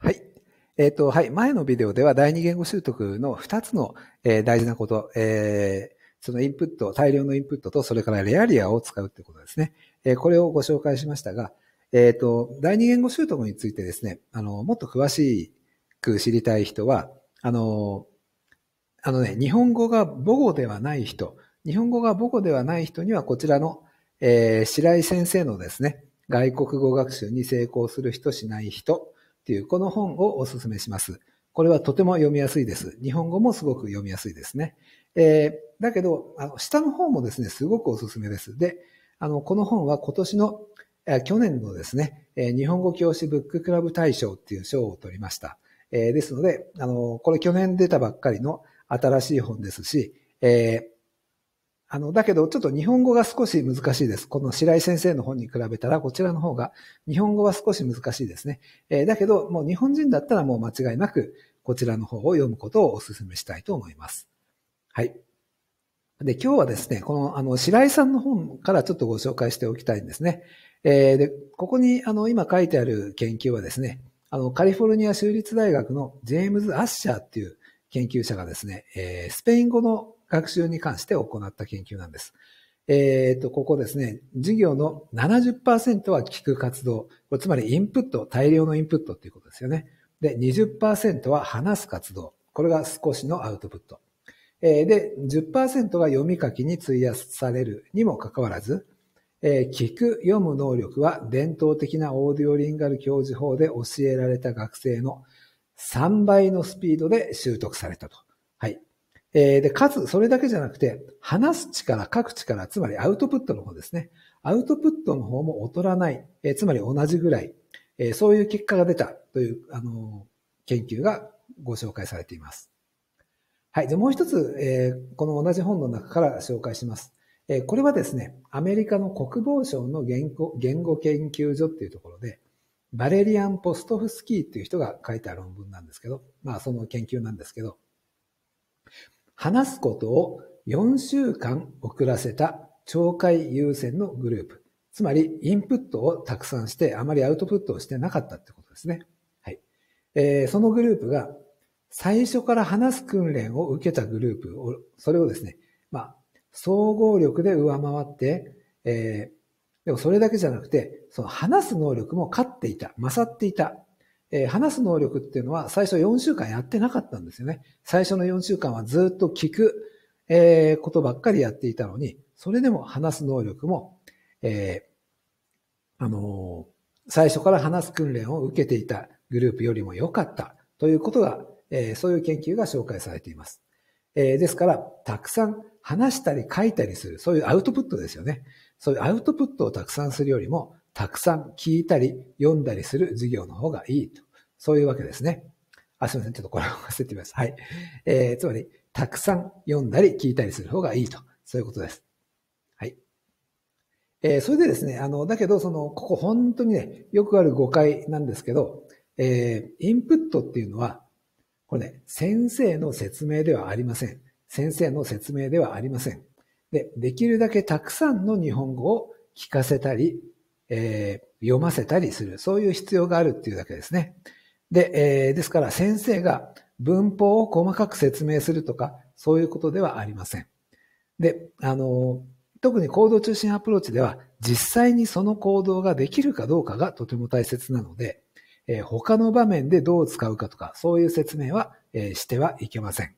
はい。えっ、ー、と、はい。前のビデオでは第二言語習得の二つの、えー、大事なこと、えー、そのインプット、大量のインプットと、それからレアリアを使うということですね。えこれをご紹介しましたが、えっ、と、第二言語習得についてですね、あの、もっと詳しく知りたい人は、あの、あのね、日本語が母語ではない人、日本語が母語ではない人にはこちらの、え白井先生のですね、外国語学習に成功する人しない人、っていうこの本をお勧めします。これはとても読みやすいです。日本語もすごく読みやすいですね。えー、だけど、あの、下の方もですね、すごくおすすめです。で、あの、この本は今年の、え去年のですね、え日本語教師ブッククラブ大賞っていう賞を取りました。えー、ですので、あの、これ去年出たばっかりの新しい本ですし、えーあの、だけど、ちょっと日本語が少し難しいです。この白井先生の本に比べたら、こちらの方が、日本語は少し難しいですね。えー、だけど、もう日本人だったらもう間違いなく、こちらの方を読むことをお勧めしたいと思います。はい。で、今日はですね、この、あの、白井さんの本からちょっとご紹介しておきたいんですね。えー、で、ここに、あの、今書いてある研究はですね、あの、カリフォルニア州立大学のジェームズ・アッシャーっていう研究者がですね、えー、スペイン語の学習に関して行った研究なんです。えっ、ー、と、ここですね、授業の70%は聞く活動、つまりインプット、大量のインプットっていうことですよね。で、20%は話す活動。これが少しのアウトプット。えー、で、10%が読み書きに費やされるにもかかわらず、えー、聞く、読む能力は伝統的なオーディオリンガル教授法で教えられた学生の3倍のスピードで習得されたと。はい。えー、で、かつ、それだけじゃなくて、話す力、書く力、つまりアウトプットの方ですね。アウトプットの方も劣らない、えー、つまり同じぐらい、えー、そういう結果が出たという、あの研究がご紹介されています。はい。じゃもう一つ、えこの同じ本の中から紹介します。えこれはですね、アメリカの国防省の言語言語研究所っていうところで、バレリアン・ポストフスキーっていう人が書いた論文なんですけど、まあその研究なんですけど、話すことを4週間遅らせた懲戒優先のグループ。つまり、インプットをたくさんして、あまりアウトプットをしてなかったってことですね。はい。えー、そのグループが、最初から話す訓練を受けたグループを、それをですね、まあ、総合力で上回って、えー、でもそれだけじゃなくて、その話す能力も勝っていた、勝っていたえー、話す能力っていうのは最初4週間やってなかったんですよね。最初の4週間はずっと聞く、えー、ことばっかりやっていたのに、それでも話す能力も、えー、あのー、最初から話す訓練を受けていたグループよりも良かったということが、えー、そういう研究が紹介されています。えー、ですから、たくさん話したり書いたりする、そういうアウトプットですよね。そういうアウトプットをたくさんするよりも、たくさん聞いたり読んだりする授業の方がいいと。そういうわけですね。あ、すみません。ちょっとこれを忘れてみます。はい。えー、つまり、たくさん読んだり聞いたりする方がいいと。そういうことです。はい。えー、それでですね、あの、だけど、その、ここ本当にね、よくある誤解なんですけど、えー、インプットっていうのは、これね、先生の説明ではありません。先生の説明ではありません。で、できるだけたくさんの日本語を聞かせたり、えー、読ませたりする、そういう必要があるっていうだけですね。で、えー、ですから先生が文法を細かく説明するとか、そういうことではありません。で、あの、特に行動中心アプローチでは、実際にその行動ができるかどうかがとても大切なので、えー、他の場面でどう使うかとか、そういう説明は、えー、してはいけません、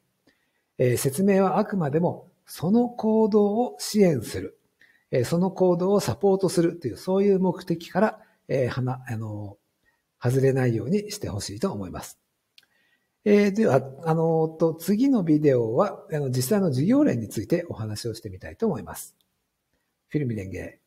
えー。説明はあくまでも、その行動を支援する、えその行動をサポートするという、そういう目的から、えー、はな、あの、外れないようにしてほしいと思います。えー、では、あの、と、次のビデオは、あの、実際の授業例についてお話をしてみたいと思います。フィルミレンゲ